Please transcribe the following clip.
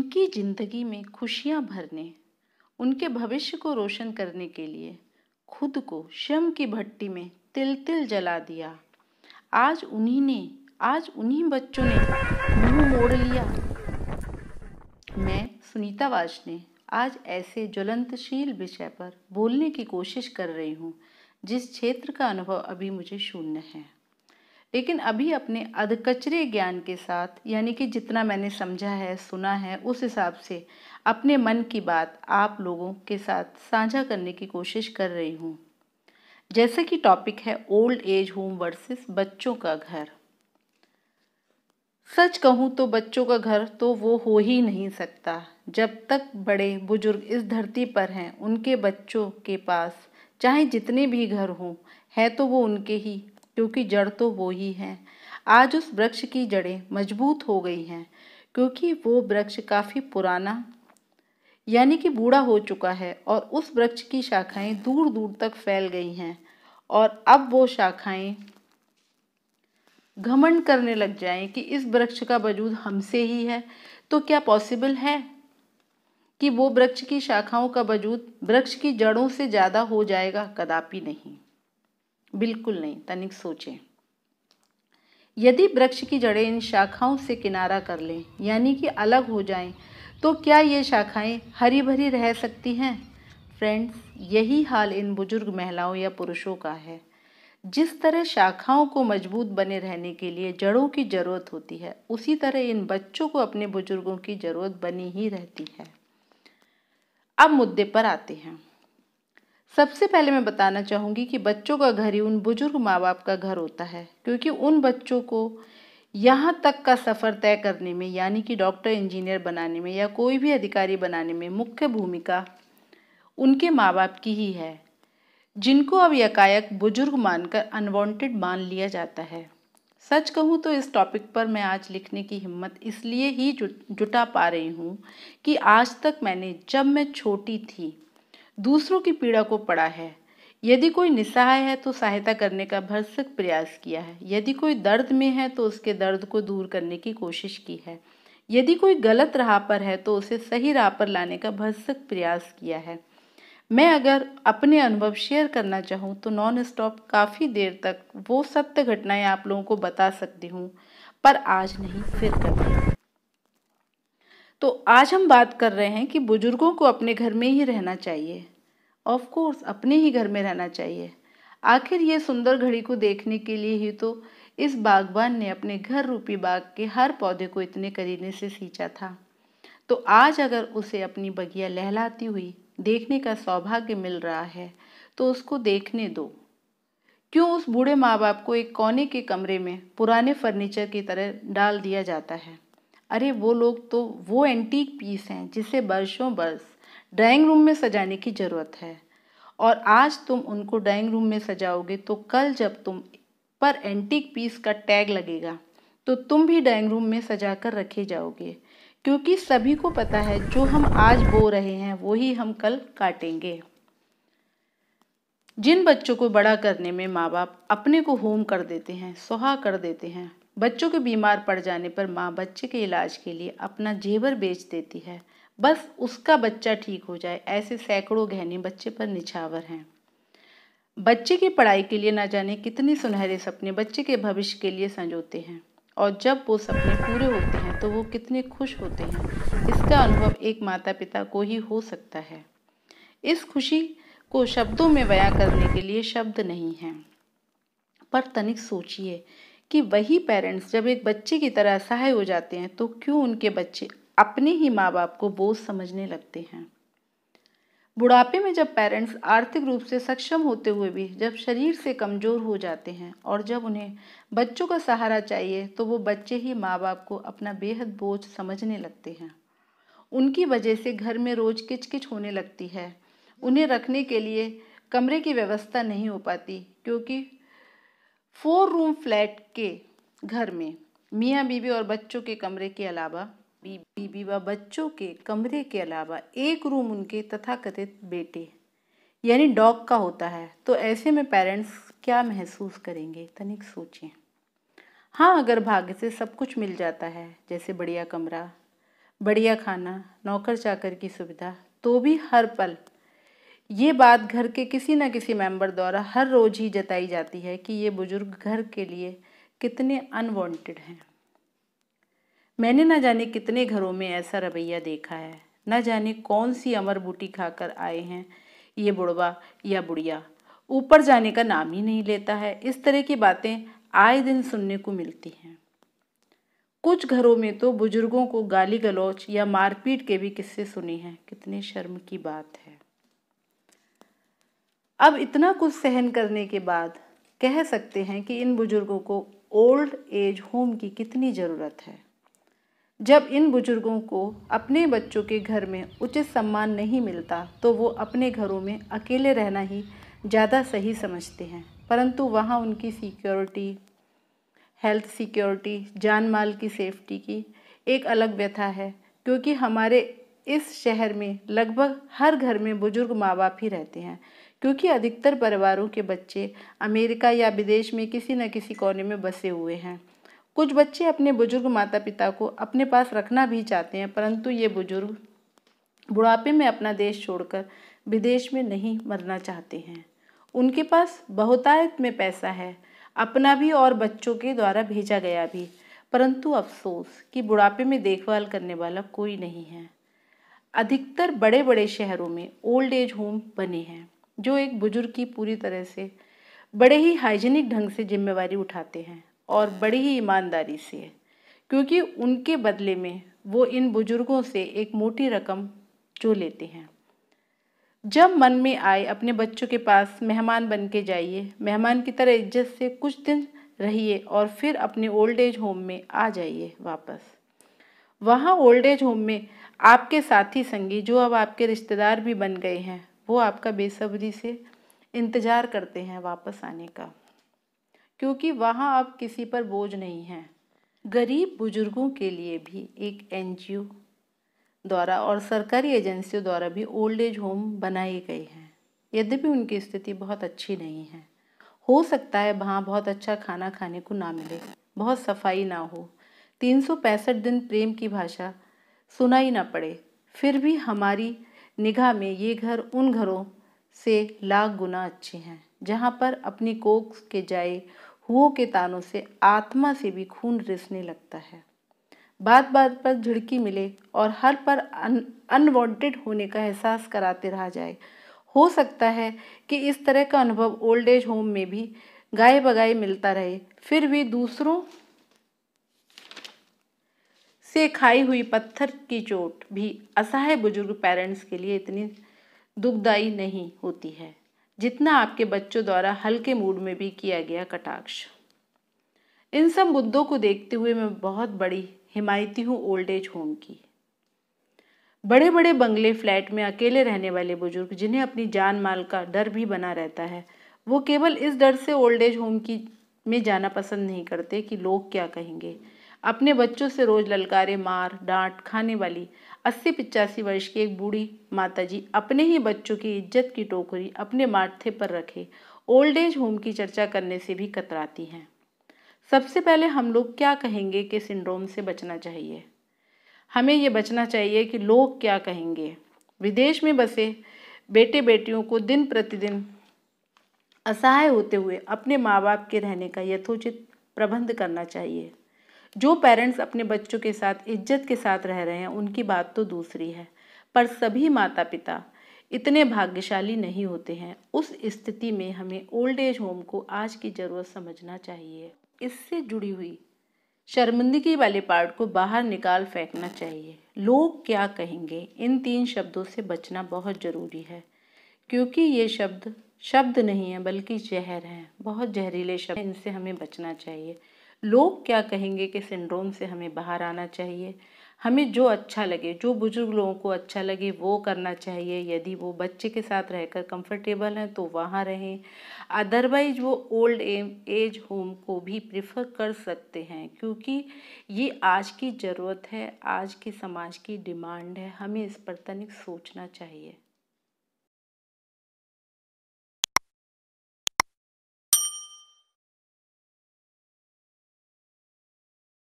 उनकी ज़िंदगी में खुशियाँ भरने उनके भविष्य को रोशन करने के लिए खुद को शम की भट्टी में तिल तिल जला दिया आज उन्हीं ने आज उन्हीं बच्चों ने मुंह मोड़ लिया मैं सुनीता ने आज ऐसे ज्वलंतशील विषय पर बोलने की कोशिश कर रही हूँ जिस क्षेत्र का अनुभव अभी मुझे शून्य है लेकिन अभी अपने अधकचरे ज्ञान के साथ यानी कि जितना मैंने समझा है सुना है उस हिसाब से अपने मन की बात आप लोगों के साथ साझा करने की कोशिश कर रही हूँ जैसे कि टॉपिक है ओल्ड एज होम वर्सेस बच्चों का घर सच कहूँ तो बच्चों का घर तो वो हो ही नहीं सकता जब तक बड़े बुजुर्ग इस धरती पर हैं उनके बच्चों के पास चाहे जितने भी घर हों है तो वो उनके ही क्योंकि जड़ तो वो ही है आज उस वृक्ष की जड़ें मजबूत हो गई हैं क्योंकि वो वृक्ष काफ़ी पुराना यानी कि बूढ़ा हो चुका है और उस वृक्ष की शाखाएं दूर दूर तक फैल गई हैं और अब वो शाखाएं घमंड करने लग जाएं कि इस वृक्ष का वजूद हमसे ही है तो क्या पॉसिबल है कि वो वृक्ष की शाखाओं का वजूद वृक्ष की जड़ों से ज़्यादा हो जाएगा कदापि नहीं बिल्कुल नहीं तनिक सोचें यदि वृक्ष की जड़ें इन शाखाओं से किनारा कर लें यानी कि अलग हो जाएं, तो क्या ये शाखाएं हरी भरी रह सकती हैं फ्रेंड्स यही हाल इन बुजुर्ग महिलाओं या पुरुषों का है जिस तरह शाखाओं को मजबूत बने रहने के लिए जड़ों की ज़रूरत होती है उसी तरह इन बच्चों को अपने बुजुर्गों की ज़रूरत बनी ही रहती है अब मुद्दे पर आते हैं सबसे पहले मैं बताना चाहूँगी कि बच्चों का घर ही उन बुजुर्ग माँ बाप का घर होता है क्योंकि उन बच्चों को यहाँ तक का सफ़र तय करने में यानी कि डॉक्टर इंजीनियर बनाने में या कोई भी अधिकारी बनाने में मुख्य भूमिका उनके माँ बाप की ही है जिनको अब यकायक बुजुर्ग मानकर अनवांटेड मान लिया जाता है सच कहूँ तो इस टॉपिक पर मैं आज लिखने की हिम्मत इसलिए ही जुटा पा रही हूँ कि आज तक मैंने जब मैं छोटी थी दूसरों की पीड़ा को पड़ा है यदि कोई निसहाय है तो सहायता करने का भरसक प्रयास किया है यदि कोई दर्द में है तो उसके दर्द को दूर करने की कोशिश की है यदि कोई गलत राह पर है तो उसे सही राह पर लाने का भरसक प्रयास किया है मैं अगर अपने अनुभव शेयर करना चाहूँ तो नॉन स्टॉप काफ़ी देर तक वो सत्य घटनाएं आप लोगों को बता सकती हूँ पर आज नहीं फिर कभी तो आज हम बात कर रहे हैं कि बुज़ुर्गों को अपने घर में ही रहना चाहिए ऑफ़ कोर्स अपने ही घर में रहना चाहिए आखिर ये सुंदर घड़ी को देखने के लिए ही तो इस बागबान ने अपने घर रूपी बाग के हर पौधे को इतने करीने से सींचा था तो आज अगर उसे अपनी बगिया लहलाती हुई देखने का सौभाग्य मिल रहा है तो उसको देखने दो क्यों उस बूढ़े माँ बाप को एक कोने के कमरे में पुराने फर्नीचर की तरह डाल दिया जाता है अरे वो लोग तो वो एंटीक पीस हैं जिसे बरसों बरस ड्राइंग रूम में सजाने की ज़रूरत है और आज तुम उनको ड्राइंग रूम में सजाओगे तो कल जब तुम पर एंटीक पीस का टैग लगेगा तो तुम भी ड्राइंग रूम में सजा कर रखे जाओगे क्योंकि सभी को पता है जो हम आज बो रहे हैं वो ही हम कल काटेंगे जिन बच्चों को बड़ा करने में माँ बाप अपने को होम कर देते हैं सुहा कर देते हैं बच्चों के बीमार पड़ जाने पर माँ बच्चे के इलाज के लिए अपना जेवर बेच देती है बस उसका बच्चा ठीक हो जाए ऐसे सैकड़ों गहने बच्चे पर निछावर हैं बच्चे की पढ़ाई के लिए ना जाने कितने सुनहरे सपने बच्चे के भविष्य के लिए संजोते हैं और जब वो सपने पूरे होते हैं तो वो कितने खुश होते हैं इसका अनुभव एक माता पिता को ही हो सकता है इस खुशी को शब्दों में बयां करने के लिए शब्द नहीं हैं पर तनिक सोचिए कि वही पेरेंट्स जब एक बच्चे की तरह असहाय हो जाते हैं तो क्यों उनके बच्चे अपने ही माँ बाप को बोझ समझने लगते हैं बुढ़ापे में जब पेरेंट्स आर्थिक रूप से सक्षम होते हुए भी जब शरीर से कमज़ोर हो जाते हैं और जब उन्हें बच्चों का सहारा चाहिए तो वो बच्चे ही माँ बाप को अपना बेहद बोझ समझने लगते हैं उनकी वजह से घर में रोज़ किचकिच होने लगती है उन्हें रखने के लिए कमरे की व्यवस्था नहीं हो पाती क्योंकि फोर रूम फ्लैट के घर में मियाँ बीबी और बच्चों के कमरे के अलावा बीबी व बच्चों के कमरे के अलावा एक रूम उनके तथाकथित बेटे यानी डॉग का होता है तो ऐसे में पेरेंट्स क्या महसूस करेंगे तनिक सोचें हाँ अगर भाग्य से सब कुछ मिल जाता है जैसे बढ़िया कमरा बढ़िया खाना नौकर चाकर की सुविधा तो भी हर पल ये बात घर के किसी न किसी मेंबर द्वारा हर रोज़ ही जताई जाती है कि ये बुज़ुर्ग घर के लिए कितने अनवांटेड हैं मैंने ना जाने कितने घरों में ऐसा रवैया देखा है न जाने कौन सी अमर बूटी खाकर आए हैं ये बुढ़वा या बुढ़िया ऊपर जाने का नाम ही नहीं लेता है इस तरह की बातें आए दिन सुनने को मिलती हैं कुछ घरों में तो बुजुर्गों को गाली गलौच या मारपीट के भी किस्से सुने हैं कितने शर्म की बात है अब इतना कुछ सहन करने के बाद कह सकते हैं कि इन बुजुर्गों को ओल्ड एज होम की कितनी ज़रूरत है जब इन बुजुर्गों को अपने बच्चों के घर में उचित सम्मान नहीं मिलता तो वो अपने घरों में अकेले रहना ही ज़्यादा सही समझते हैं परंतु वहाँ उनकी सिक्योरिटी हेल्थ सिक्योरिटी जान माल की सेफ्टी की एक अलग व्यथा है क्योंकि हमारे इस शहर में लगभग हर घर में बुजुर्ग माँ बाप ही रहते हैं क्योंकि अधिकतर परिवारों के बच्चे अमेरिका या विदेश में किसी न किसी कोने में बसे हुए हैं कुछ बच्चे अपने बुजुर्ग माता पिता को अपने पास रखना भी चाहते हैं परंतु ये बुजुर्ग बुढ़ापे में अपना देश छोड़कर विदेश में नहीं मरना चाहते हैं उनके पास बहुतायत में पैसा है अपना भी और बच्चों के द्वारा भेजा गया भी परंतु अफसोस कि बुढ़ापे में देखभाल करने वाला कोई नहीं है अधिकतर बड़े बड़े शहरों में ओल्ड एज होम बने हैं जो एक बुजुर्ग की पूरी तरह से बड़े ही हाइजीनिक ढंग से जिम्मेवारी उठाते हैं और बड़ी ही ईमानदारी से क्योंकि उनके बदले में वो इन बुजुर्गों से एक मोटी रकम जो लेते हैं जब मन में आए अपने बच्चों के पास मेहमान बन के जाइए मेहमान की तरह इज्जत से कुछ दिन रहिए और फिर अपने ओल्ड एज होम में आ जाइए वापस वहाँ ओल्ड एज होम में आपके साथी संगी जो अब आपके रिश्तेदार भी बन गए हैं वो आपका बेसब्री से इंतज़ार करते हैं वापस आने का क्योंकि वहाँ आप किसी पर बोझ नहीं हैं गरीब बुजुर्गों के लिए भी एक एन द्वारा और सरकारी एजेंसियों द्वारा भी ओल्ड एज होम बनाए गए हैं यद्यपि उनकी स्थिति बहुत अच्छी नहीं है हो सकता है वहाँ बहुत अच्छा खाना खाने को ना मिले बहुत सफाई ना हो तीन दिन प्रेम की भाषा सुनाई ना पड़े फिर भी हमारी निगाह में ये घर उन घरों से लाख गुना अच्छे हैं जहाँ पर अपनी कोख के जाए हुओ के तानों से आत्मा से भी खून रिसने लगता है बात बात पर झिड़की मिले और हर पर अनवांटेड होने का एहसास कराते रहा जाए हो सकता है कि इस तरह का अनुभव ओल्ड एज होम में भी गाय बगाए मिलता रहे फिर भी दूसरों से खाई हुई पत्थर की चोट भी असहाय बुजुर्ग पेरेंट्स के लिए इतनी दुखदायी नहीं होती है जितना आपके बच्चों द्वारा हल्के मूड में भी किया गया कटाक्ष इन सब मुद्दों को देखते हुए मैं बहुत बड़ी हिमायती हूँ ओल्ड एज होम की बड़े बड़े बंगले फ्लैट में अकेले रहने वाले बुजुर्ग जिन्हें अपनी जान माल का डर भी बना रहता है वो केवल इस डर से ओल्ड एज होम की में जाना पसंद नहीं करते कि लोग क्या कहेंगे अपने बच्चों से रोज ललकारे मार डांट खाने वाली अस्सी पिचासी वर्ष की एक बूढ़ी माताजी अपने ही बच्चों की इज्जत की टोकरी अपने माथे पर रखे ओल्ड एज होम की चर्चा करने से भी कतराती हैं सबसे पहले हम लोग क्या कहेंगे कि सिंड्रोम से बचना चाहिए हमें ये बचना चाहिए कि लोग क्या कहेंगे विदेश में बसे बेटे बेटियों को दिन प्रतिदिन असहाय होते हुए अपने माँ बाप के रहने का यथोचित प्रबंध करना चाहिए जो पेरेंट्स अपने बच्चों के साथ इज्जत के साथ रह रहे हैं उनकी बात तो दूसरी है पर सभी माता पिता इतने भाग्यशाली नहीं होते हैं उस स्थिति में हमें ओल्ड एज होम को आज की ज़रूरत समझना चाहिए इससे जुड़ी हुई शर्मिंदगी वाले पार्ट को बाहर निकाल फेंकना चाहिए लोग क्या कहेंगे इन तीन शब्दों से बचना बहुत ज़रूरी है क्योंकि ये शब्द शब्द नहीं है बल्कि जहर हैं बहुत जहरीले शब्द इनसे हमें बचना चाहिए लोग क्या कहेंगे कि सिंड्रोम से हमें बाहर आना चाहिए हमें जो अच्छा लगे जो बुज़ुर्ग लोगों को अच्छा लगे वो करना चाहिए यदि वो बच्चे के साथ रहकर कंफर्टेबल हैं तो वहाँ रहें अदरवाइज वो ओल्ड एज होम को भी प्रिफर कर सकते हैं क्योंकि ये आज की ज़रूरत है आज के समाज की डिमांड है हमें इस पर तनिक सोचना चाहिए